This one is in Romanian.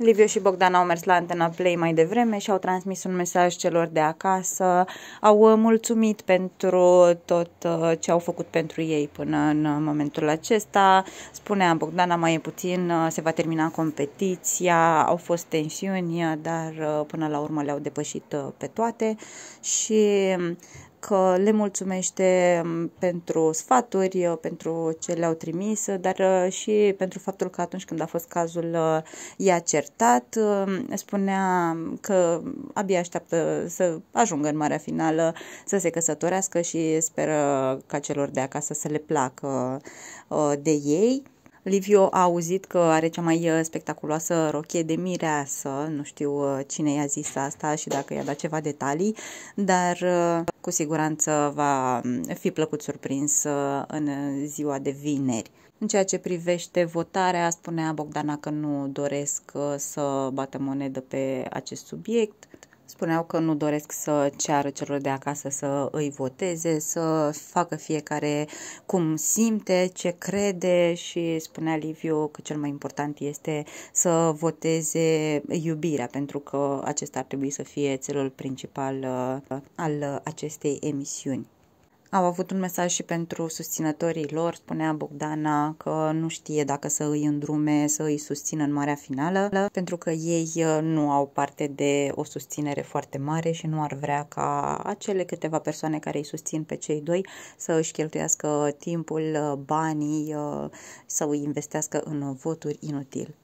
Liviu și Bogdan au mers la Antena Play mai devreme și au transmis un mesaj celor de acasă. Au uh, mulțumit pentru tot uh, ce au făcut pentru ei până în uh, momentul acesta. Spunea Bogdana, mai e puțin, se va termina competiția, au fost tensiuni, dar până la urmă le-au depășit pe toate și că le mulțumește mm, pentru sfaturi, uh, pentru ce le-au trimis, uh, dar uh, și pentru faptul că atunci când a fost cazul i-a certat, spunea că abia așteaptă să ajungă în marea finală, să se căsătorească și speră ca celor de acasă să le placă de ei. Liviu a auzit că are cea mai uh, spectaculoasă rochie de mireasă, nu știu uh, cine i-a zis asta și dacă i-a dat ceva detalii, dar uh, cu siguranță va mm, fi plăcut surprins în ziua de vineri. În ceea ce privește votarea, spunea Bogdana că nu doresc să bată monedă pe acest subiect. Spuneau că nu doresc să ceară celor de acasă să îi voteze, să facă fiecare cum simte, ce crede și spunea Liviu că cel mai important este să voteze iubirea, pentru că acesta ar trebui să fie țelul principal uh, al acestei emisiuni. Au avut un mesaj și pentru susținătorii lor, spunea Bogdana că nu știe dacă să îi îndrume, să îi susțină în marea finală, pentru că ei uh, nu au parte de o susținere foarte mare și nu ar vrea ca acele câteva persoane care îi susțin pe cei doi să își cheltuiască timpul, uh, banii, uh, să îi investească în voturi inutil.